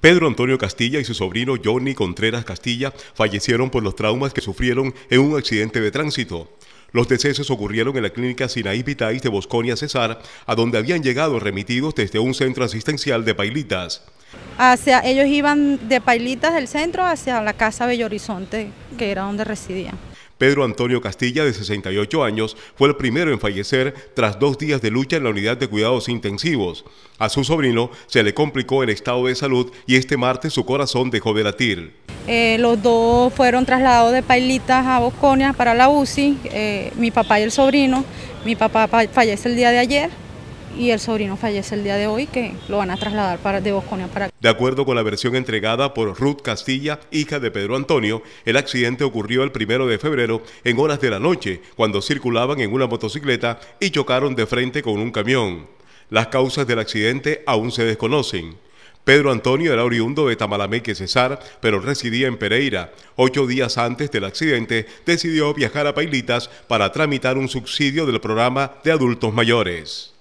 Pedro Antonio Castilla y su sobrino Johnny Contreras Castilla fallecieron por los traumas que sufrieron en un accidente de tránsito. Los decesos ocurrieron en la clínica Sinaí Vitais de Bosconia Cesar, a donde habían llegado remitidos desde un centro asistencial de Pailitas. Hacia, ellos iban de Pailitas del centro hacia la casa Bello Horizonte, que era donde residían. Pedro Antonio Castilla, de 68 años, fue el primero en fallecer tras dos días de lucha en la unidad de cuidados intensivos. A su sobrino se le complicó el estado de salud y este martes su corazón dejó de latir. Eh, los dos fueron trasladados de Pailitas a Bosconia para la UCI, eh, mi papá y el sobrino. Mi papá fallece el día de ayer y el sobrino fallece el día de hoy que lo van a trasladar para, de Bosconia para De acuerdo con la versión entregada por Ruth Castilla, hija de Pedro Antonio, el accidente ocurrió el primero de febrero en horas de la noche cuando circulaban en una motocicleta y chocaron de frente con un camión. Las causas del accidente aún se desconocen. Pedro Antonio era oriundo de Tamalameque Cesar, pero residía en Pereira. Ocho días antes del accidente, decidió viajar a Pailitas para tramitar un subsidio del programa de adultos mayores.